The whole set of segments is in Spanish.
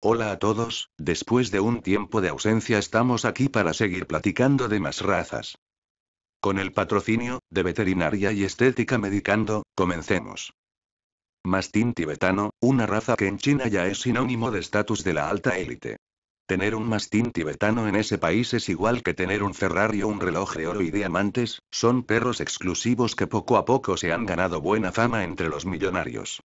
Hola a todos, después de un tiempo de ausencia estamos aquí para seguir platicando de más razas. Con el patrocinio, de Veterinaria y Estética Medicando, comencemos. Mastín tibetano, una raza que en China ya es sinónimo de estatus de la alta élite. Tener un mastín tibetano en ese país es igual que tener un Ferrari o un reloj de oro y diamantes, son perros exclusivos que poco a poco se han ganado buena fama entre los millonarios.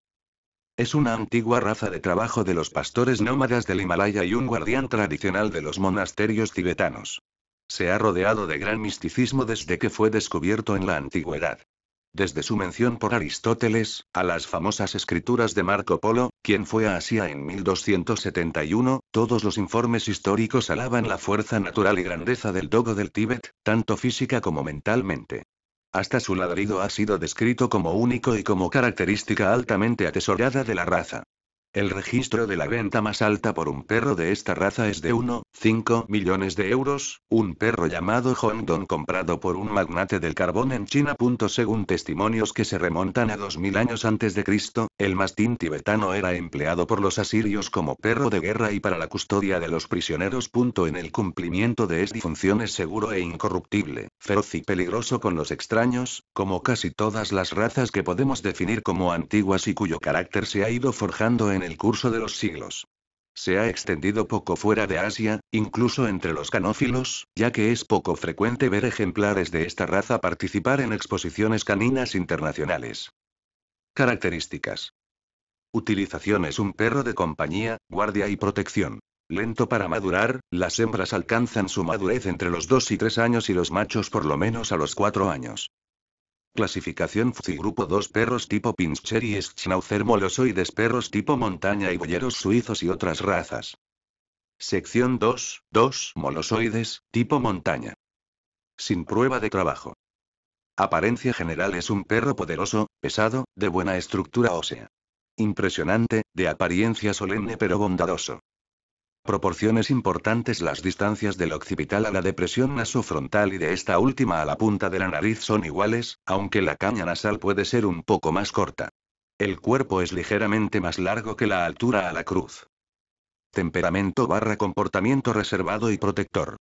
Es una antigua raza de trabajo de los pastores nómadas del Himalaya y un guardián tradicional de los monasterios tibetanos. Se ha rodeado de gran misticismo desde que fue descubierto en la antigüedad. Desde su mención por Aristóteles, a las famosas escrituras de Marco Polo, quien fue a Asia en 1271, todos los informes históricos alaban la fuerza natural y grandeza del dogo del Tíbet, tanto física como mentalmente. Hasta su ladrido ha sido descrito como único y como característica altamente atesorada de la raza. El registro de la venta más alta por un perro de esta raza es de 1,5 millones de euros, un perro llamado Hongdong comprado por un magnate del carbón en China. Según testimonios que se remontan a 2000 años antes de Cristo, el mastín tibetano era empleado por los asirios como perro de guerra y para la custodia de los prisioneros. En el cumplimiento de esta función es seguro e incorruptible, feroz y peligroso con los extraños, como casi todas las razas que podemos definir como antiguas y cuyo carácter se ha ido forjando en el curso de los siglos. Se ha extendido poco fuera de Asia, incluso entre los canófilos, ya que es poco frecuente ver ejemplares de esta raza participar en exposiciones caninas internacionales. Características. Utilización es un perro de compañía, guardia y protección. Lento para madurar, las hembras alcanzan su madurez entre los 2 y 3 años y los machos por lo menos a los 4 años. Clasificación FUZI Grupo 2 Perros tipo Pinscher y Schnauzer Molosoides Perros tipo Montaña y Boyeros Suizos y otras razas. Sección 2, 2 Molosoides, tipo Montaña. Sin prueba de trabajo. Apariencia general es un perro poderoso, pesado, de buena estructura ósea. Impresionante, de apariencia solemne pero bondadoso proporciones importantes las distancias del occipital a la depresión nasofrontal y de esta última a la punta de la nariz son iguales, aunque la caña nasal puede ser un poco más corta. El cuerpo es ligeramente más largo que la altura a la cruz. Temperamento barra comportamiento reservado y protector.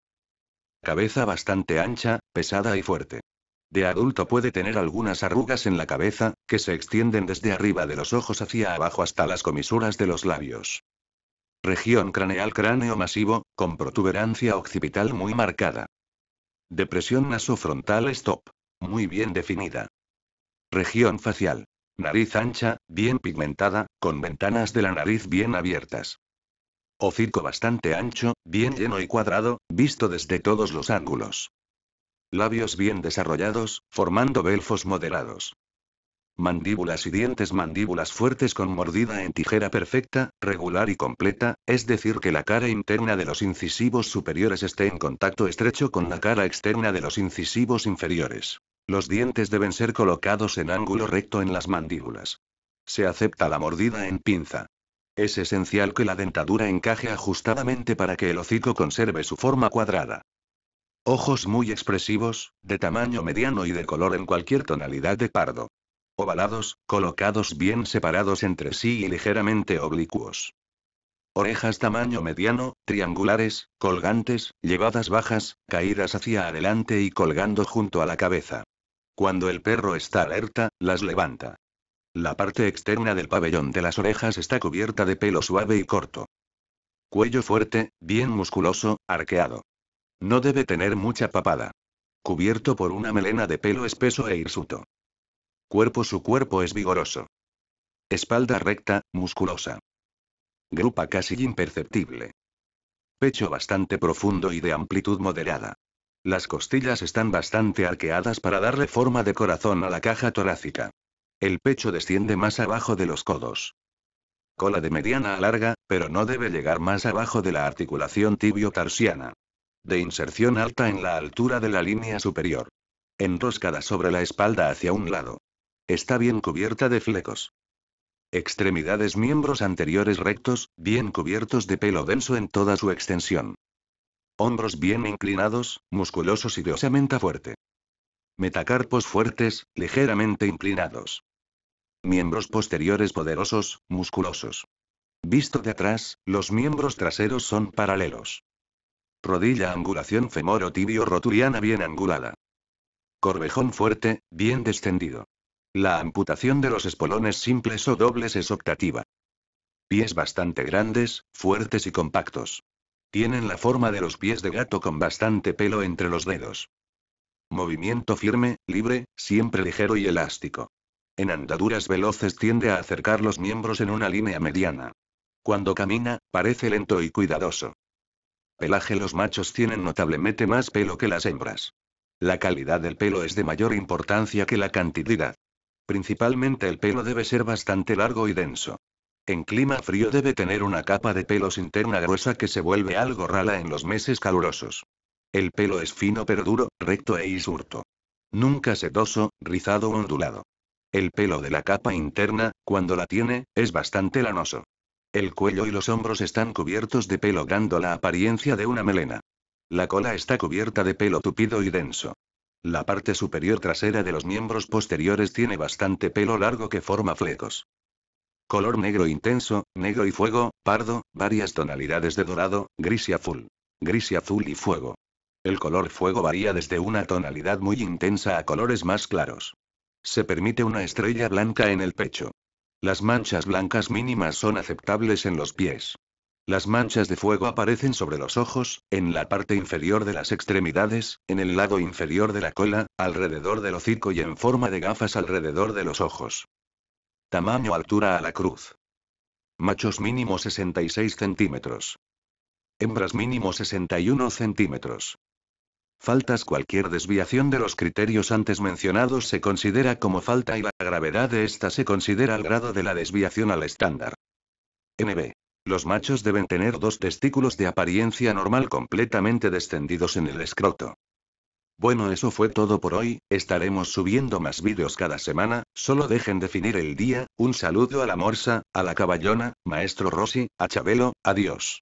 Cabeza bastante ancha, pesada y fuerte. De adulto puede tener algunas arrugas en la cabeza, que se extienden desde arriba de los ojos hacia abajo hasta las comisuras de los labios. Región craneal cráneo masivo, con protuberancia occipital muy marcada. Depresión nasofrontal stop. Muy bien definida. Región facial. Nariz ancha, bien pigmentada, con ventanas de la nariz bien abiertas. Hocico bastante ancho, bien lleno y cuadrado, visto desde todos los ángulos. Labios bien desarrollados, formando belfos moderados. Mandíbulas y dientes Mandíbulas fuertes con mordida en tijera perfecta, regular y completa, es decir que la cara interna de los incisivos superiores esté en contacto estrecho con la cara externa de los incisivos inferiores. Los dientes deben ser colocados en ángulo recto en las mandíbulas. Se acepta la mordida en pinza. Es esencial que la dentadura encaje ajustadamente para que el hocico conserve su forma cuadrada. Ojos muy expresivos, de tamaño mediano y de color en cualquier tonalidad de pardo ovalados, colocados bien separados entre sí y ligeramente oblicuos. Orejas tamaño mediano, triangulares, colgantes, llevadas bajas, caídas hacia adelante y colgando junto a la cabeza. Cuando el perro está alerta, las levanta. La parte externa del pabellón de las orejas está cubierta de pelo suave y corto. Cuello fuerte, bien musculoso, arqueado. No debe tener mucha papada. Cubierto por una melena de pelo espeso e hirsuto. Cuerpo Su cuerpo es vigoroso. Espalda recta, musculosa. Grupa casi imperceptible. Pecho bastante profundo y de amplitud moderada. Las costillas están bastante arqueadas para darle forma de corazón a la caja torácica. El pecho desciende más abajo de los codos. Cola de mediana a larga, pero no debe llegar más abajo de la articulación tibio-tarsiana. De inserción alta en la altura de la línea superior. Enroscada sobre la espalda hacia un lado. Está bien cubierta de flecos. Extremidades miembros anteriores rectos, bien cubiertos de pelo denso en toda su extensión. Hombros bien inclinados, musculosos y de osamenta fuerte. Metacarpos fuertes, ligeramente inclinados. Miembros posteriores poderosos, musculosos. Visto de atrás, los miembros traseros son paralelos. Rodilla angulación femoro tibio rotuliana bien angulada. Corvejón fuerte, bien descendido. La amputación de los espolones simples o dobles es optativa. Pies bastante grandes, fuertes y compactos. Tienen la forma de los pies de gato con bastante pelo entre los dedos. Movimiento firme, libre, siempre ligero y elástico. En andaduras veloces tiende a acercar los miembros en una línea mediana. Cuando camina, parece lento y cuidadoso. Pelaje Los machos tienen notablemente más pelo que las hembras. La calidad del pelo es de mayor importancia que la cantidad. Principalmente el pelo debe ser bastante largo y denso. En clima frío debe tener una capa de pelos interna gruesa que se vuelve algo rala en los meses calurosos. El pelo es fino pero duro, recto e insurto. Nunca sedoso, rizado o ondulado. El pelo de la capa interna, cuando la tiene, es bastante lanoso. El cuello y los hombros están cubiertos de pelo dando la apariencia de una melena. La cola está cubierta de pelo tupido y denso. La parte superior trasera de los miembros posteriores tiene bastante pelo largo que forma flecos. Color negro intenso, negro y fuego, pardo, varias tonalidades de dorado, gris y azul. Gris y azul y fuego. El color fuego varía desde una tonalidad muy intensa a colores más claros. Se permite una estrella blanca en el pecho. Las manchas blancas mínimas son aceptables en los pies. Las manchas de fuego aparecen sobre los ojos, en la parte inferior de las extremidades, en el lado inferior de la cola, alrededor del hocico y en forma de gafas alrededor de los ojos. Tamaño altura a la cruz. Machos mínimo 66 centímetros. Hembras mínimo 61 centímetros. Faltas cualquier desviación de los criterios antes mencionados se considera como falta y la gravedad de esta se considera al grado de la desviación al estándar. NB. Los machos deben tener dos testículos de apariencia normal completamente descendidos en el escroto. Bueno, eso fue todo por hoy, estaremos subiendo más vídeos cada semana, solo dejen definir el día, un saludo a la morsa, a la caballona, maestro Rossi, a Chabelo, adiós.